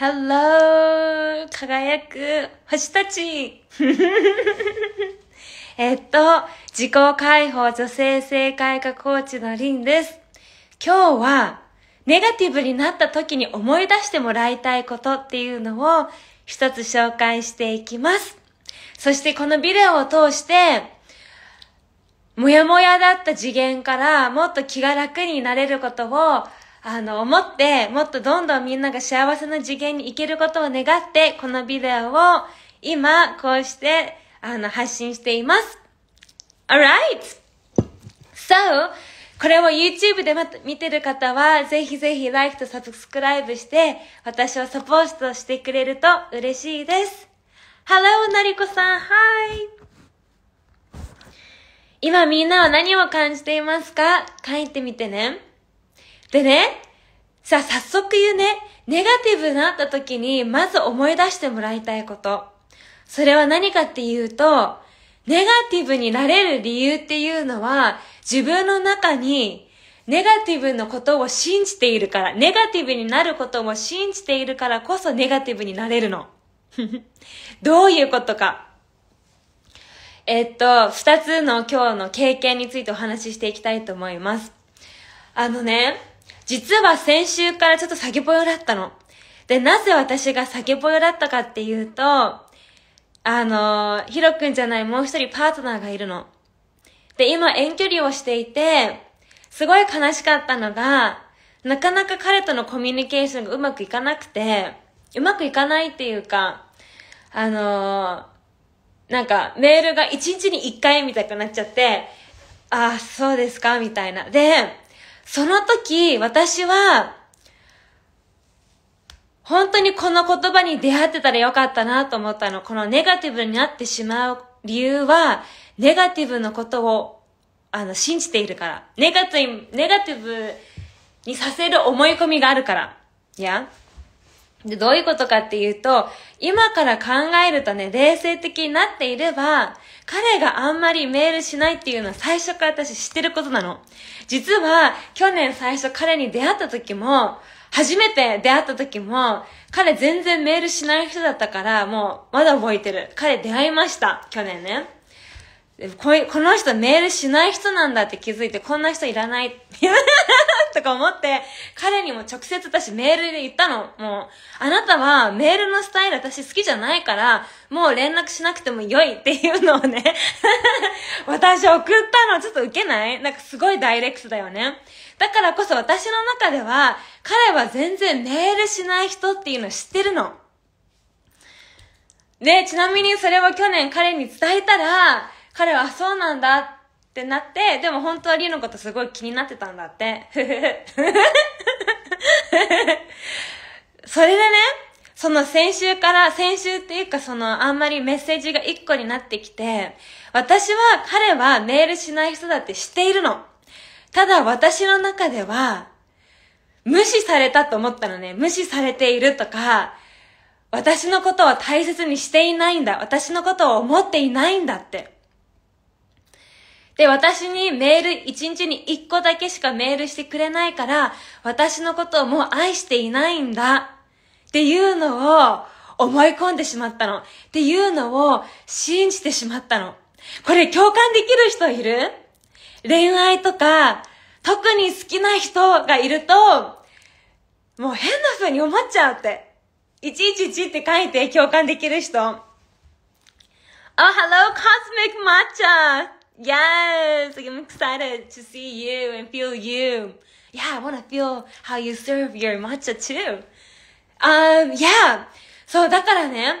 Hello! 輝く星たち えっと、自己解放女性性改革コーチのりんです。今日は、ネガティブになった時に思い出してもらいたいことっていうのを一つ紹介していきます。そしてこのビデオを通して、もやもやだった次元からもっと気が楽になれることをあの、思って、もっとどんどんみんなが幸せな次元に行けることを願って、このビデオを今、こうして、あの、発信しています。Alright! So, これを YouTube で見てる方は、ぜひぜひ Like と Subscribe して、私をサポートしてくれると嬉しいです。Hello, なりこさん、Hi! 今みんなは何を感じていますか書いてみてね。でね、さあ早速言うね、ネガティブになった時にまず思い出してもらいたいこと。それは何かっていうと、ネガティブになれる理由っていうのは、自分の中にネガティブのことを信じているから、ネガティブになることも信じているからこそネガティブになれるの。どういうことか。えっと、二つの今日の経験についてお話ししていきたいと思います。あのね、実は先週からちょっと酒ぽよだったの。で、なぜ私が酒ぽよだったかっていうと、あの、ヒロ君じゃないもう一人パートナーがいるの。で、今遠距離をしていて、すごい悲しかったのが、なかなか彼とのコミュニケーションがうまくいかなくて、うまくいかないっていうか、あのー、なんかメールが1日に1回みたいになっちゃって、ああ、そうですか、みたいな。で、その時、私は、本当にこの言葉に出会ってたらよかったなと思ったの。このネガティブになってしまう理由は、ネガティブのことを、あの、信じているから。ネガティブ、ネガティブにさせる思い込みがあるから。いやで、どういうことかっていうと、今から考えるとね、冷静的になっていれば、彼があんまりメールしないっていうのは最初から私知ってることなの。実は、去年最初彼に出会った時も、初めて出会った時も、彼全然メールしない人だったから、もう、まだ覚えてる。彼出会いました。去年ね。この人メールしない人なんだって気づいて、こんな人いらない。とか思って、彼にも直接私メールで言ったの。もう、あなたはメールのスタイル私好きじゃないから、もう連絡しなくても良いっていうのをね 私送ったのちょっとウケないなんかすごいダイレクトだよね。だからこそ私の中では、彼は全然メールしない人っていうの知ってるの。で、ちなみにそれを去年彼に伝えたら、彼はそうなんだってなって、でも本当はりのことすごい気になってたんだって。それでね、その先週から、先週っていうかそのあんまりメッセージが一個になってきて、私は彼はメールしない人だって知っているの。ただ私の中では、無視されたと思ったのね。無視されているとか、私のことを大切にしていないんだ。私のことを思っていないんだって。で、私にメール一日に一個だけしかメールしてくれないから、私のことをもう愛していないんだ。っていうのを思い込んでしまったの。っていうのを信じてしまったの。これ共感できる人いる恋愛とか、特に好きな人がいると、もう変な風に思っちゃうって。111って書いて共感できる人。Oh, hello, Cosmic Matcha! Yes, i I'm excited to see you and feel you. Yeah, I want to feel how you serve your matcha too. Um, yeah. そう、だからね。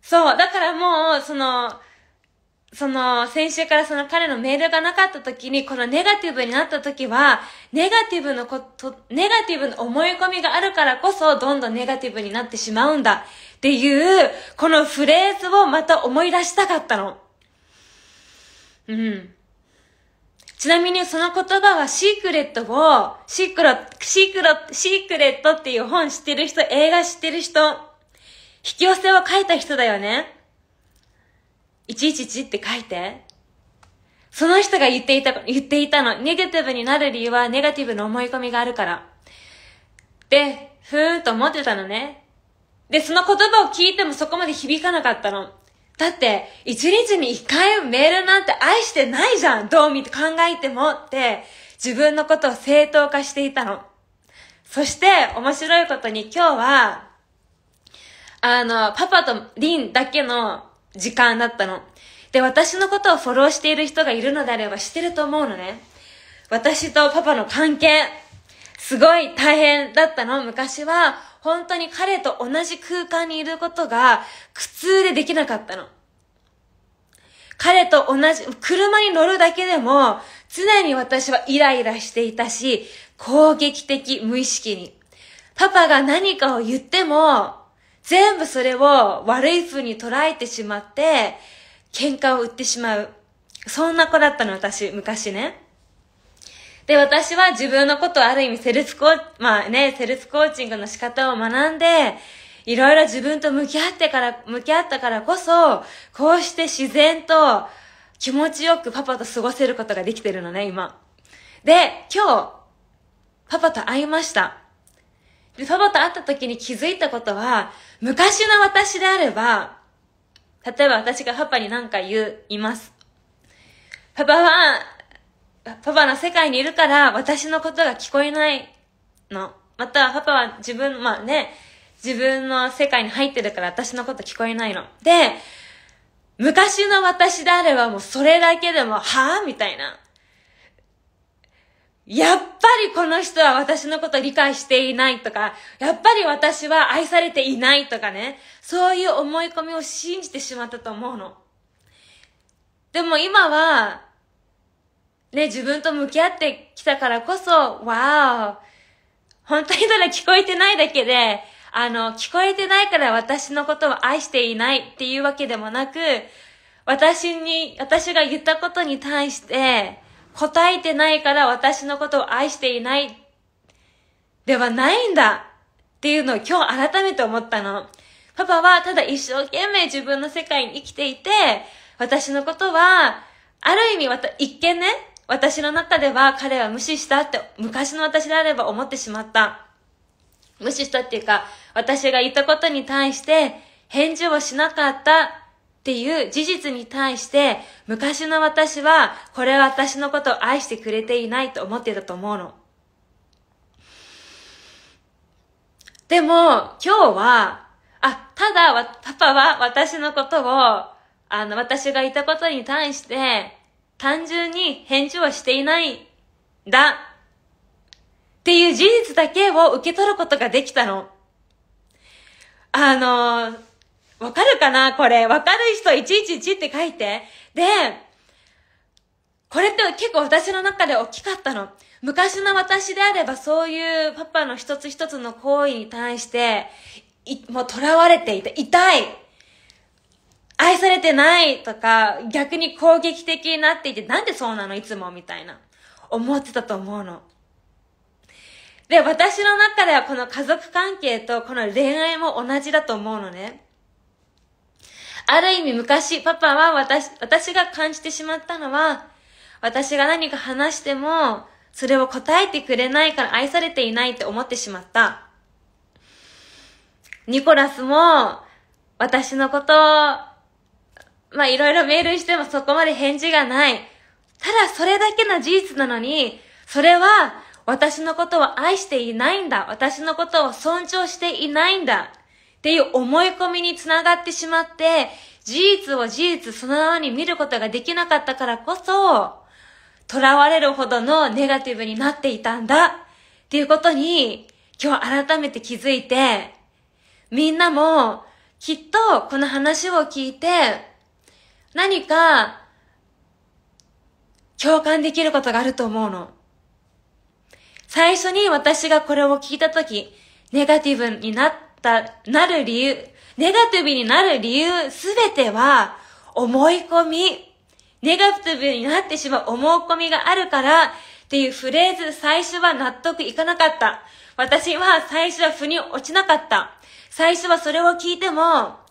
そう、だからもう、その、その、先週からその彼のメールがなかった時に、このネガティブになった時は、ネガティブのこと、ネガティブの思い込みがあるからこそ、どんどんネガティブになってしまうんだっていう、このフレーズをまた思い出したかったの。うん。ちなみにその言葉はシークレットを、シークロ、シークロ、シークレットっていう本知ってる人、映画知ってる人、引き寄せを書いた人だよね。111って書いて。その人が言っていた、言っていたの。ネガティブになる理由はネガティブの思い込みがあるから。で、ふーんと思ってたのね。で、その言葉を聞いてもそこまで響かなかったの。だって、一日に一回メールなんて愛してないじゃんどう見て考えてもって、自分のことを正当化していたの。そして、面白いことに今日は、あの、パパとリンだけの時間だったの。で、私のことをフォローしている人がいるのであれば知ってると思うのね。私とパパの関係、すごい大変だったの。昔は、本当に彼と同じ空間にいることが苦痛でできなかったの。彼と同じ、車に乗るだけでも、常に私はイライラしていたし、攻撃的無意識に。パパが何かを言っても、全部それを悪い風に捉えてしまって、喧嘩を売ってしまう。そんな子だったの私、昔ね。で、私は自分のことをある意味セルフコー、まあね、セルフコーチングの仕方を学んで、いろいろ自分と向き合ってから、向き合ったからこそ、こうして自然と気持ちよくパパと過ごせることができてるのね、今。で、今日、パパと会いました。で、パパと会った時に気づいたことは、昔の私であれば、例えば私がパパに何か言う、います。パパは、パパの世界にいるから私のことが聞こえないの。またパパは自分、まあね、自分の世界に入ってるから私のこと聞こえないの。で、昔の私であればもうそれだけでも、はぁみたいな。やっぱりこの人は私のこと理解していないとか、やっぱり私は愛されていないとかね、そういう思い込みを信じてしまったと思うの。でも今は、ね、自分と向き合ってきたからこそ、わー、本当にただ聞こえてないだけで、あの、聞こえてないから私のことを愛していないっていうわけでもなく、私に、私が言ったことに対して、答えてないから私のことを愛していないではないんだっていうのを今日改めて思ったの。パパはただ一生懸命自分の世界に生きていて、私のことは、ある意味、また一見ね、私の中では彼は無視したって昔の私であれば思ってしまった。無視したっていうか、私が言ったことに対して返事をしなかったっていう事実に対して、昔の私はこれは私のことを愛してくれていないと思ってたと思うの。でも、今日は、あ、ただ、パパは私のことを、あの、私がいたことに対して、単純に返事はしていないんだっていう事実だけを受け取ることができたの。あのー、わかるかなこれ。わかる人111って書いて。で、これって結構私の中で大きかったの。昔の私であればそういうパパの一つ一つの行為に対して、いもう囚われていた。痛い愛されてないとか、逆に攻撃的になっていて、なんでそうなのいつもみたいな、思ってたと思うの。で、私の中ではこの家族関係とこの恋愛も同じだと思うのね。ある意味昔、パパは私、私が感じてしまったのは、私が何か話しても、それを答えてくれないから愛されていないって思ってしまった。ニコラスも、私のことまあいろいろメールしてもそこまで返事がない。ただそれだけの事実なのに、それは私のことを愛していないんだ。私のことを尊重していないんだ。っていう思い込みにつながってしまって、事実を事実そのままに見ることができなかったからこそ、囚われるほどのネガティブになっていたんだ。っていうことに、今日改めて気づいて、みんなも、きっとこの話を聞いて、何か、共感できることがあると思うの。最初に私がこれを聞いたとき、ネガティブになった、なる理由、ネガティブになる理由すべては、思い込み。ネガティブになってしまう思い込みがあるから、っていうフレーズ最初は納得いかなかった。私は最初は腑に落ちなかった。最初はそれを聞いても、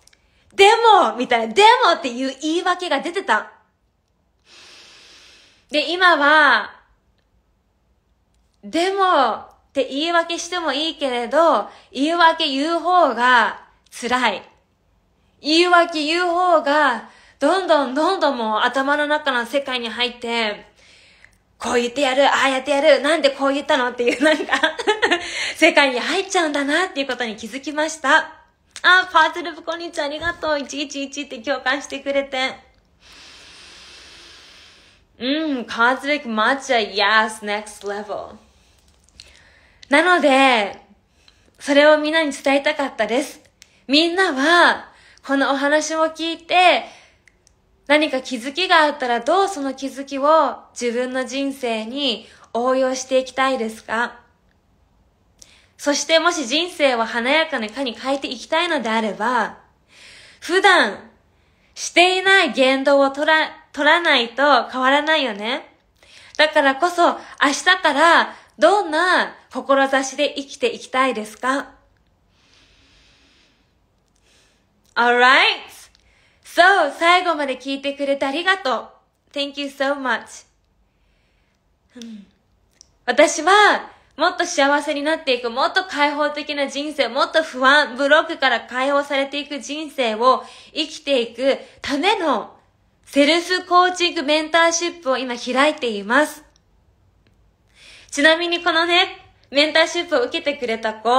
でもみたいな、でもっていう言い訳が出てた。で、今は、でもって言い訳してもいいけれど、言い訳言う方が辛い。言い訳言う方が、どんどんどんどんもう頭の中の世界に入って、こう言ってやる、ああやってやる、なんでこう言ったのっていうなんか世界に入っちゃうんだなっていうことに気づきました。あ、パーテルブこんにちは、ありがとう。111って共感してくれて。うん、カズレックマ茶、チャ、s n e ネクス e v e l なので、それをみんなに伝えたかったです。みんなは、このお話を聞いて、何か気づきがあったらどうその気づきを自分の人生に応用していきたいですかそしてもし人生を華やかなかに変えていきたいのであれば、普段していない言動を取ら、取らないと変わらないよね。だからこそ明日からどんな志で生きていきたいですか ?Alright! So, 最後まで聞いてくれてありがとう。Thank you so much. 私はもっと幸せになっていく、もっと開放的な人生、もっと不安、ブロックから解放されていく人生を生きていくためのセルフコーチングメンターシップを今開いています。ちなみにこのね、メンターシップを受けてくれた子、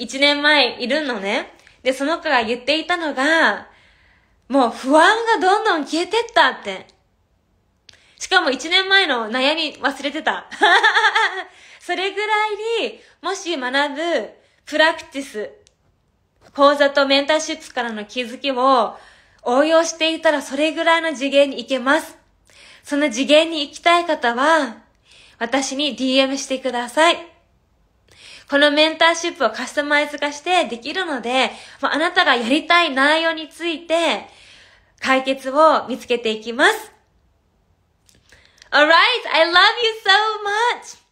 1年前いるのね。で、その子が言っていたのが、もう不安がどんどん消えてったって。しかも1年前の悩み忘れてた。それぐらいに、もし学ぶプラクティス、講座とメンターシップからの気づきを応用していたらそれぐらいの次元に行けます。その次元に行きたい方は、私に DM してください。このメンターシップをカスタマイズ化してできるので、あ、あなたがやりたい内容について解決を見つけていきます。Alright, I love you so much!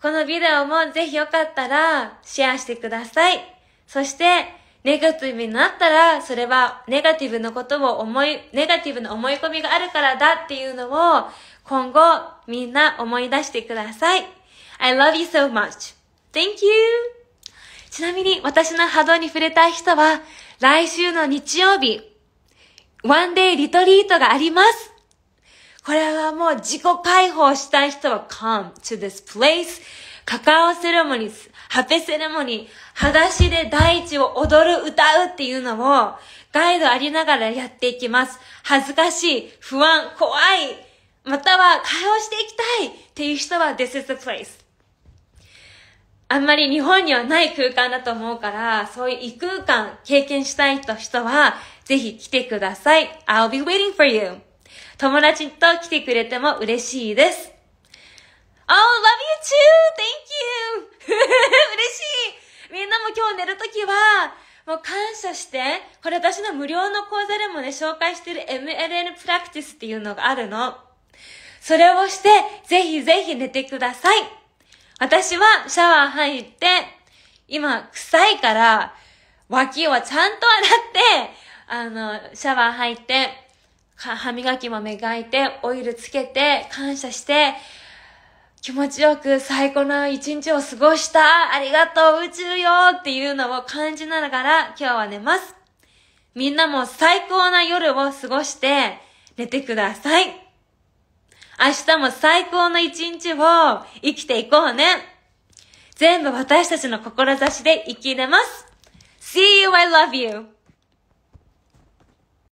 このビデオもぜひよかったらシェアしてください。そして、ネガティブになったら、それはネガティブのことを思い、ネガティブな思い込みがあるからだっていうのを、今後みんな思い出してください。I love you so much.Thank you! ちなみに私の波動に触れたい人は、来週の日曜日、ワンデイリトリートがあります。これはもう自己解放したい人は come to this place. カカオセレモニー、ハペセレモニー、裸足で大地を踊る、歌うっていうのをガイドありながらやっていきます。恥ずかしい、不安、怖い、または解放していきたいっていう人は this is the place. あんまり日本にはない空間だと思うから、そういう異空間経験したい人は、ぜひ来てください。I'll be waiting for you. 友達と来てくれても嬉しいです。Oh, love you too! Thank you! 嬉しいみんなも今日寝るときは、もう感謝して、これ私の無料の講座でもね、紹介してる MLN プラクティスっていうのがあるの。それをして、ぜひぜひ寝てください。私はシャワー入って、今臭いから、脇をちゃんと洗って、あの、シャワー入って、歯磨きも磨いて、オイルつけて、感謝して、気持ちよく最高な一日を過ごした。ありがとう宇宙よっていうのを感じながら今日は寝ます。みんなも最高な夜を過ごして寝てください。明日も最高の一日を生きていこうね。全部私たちの志で生きれます。See you, I love you.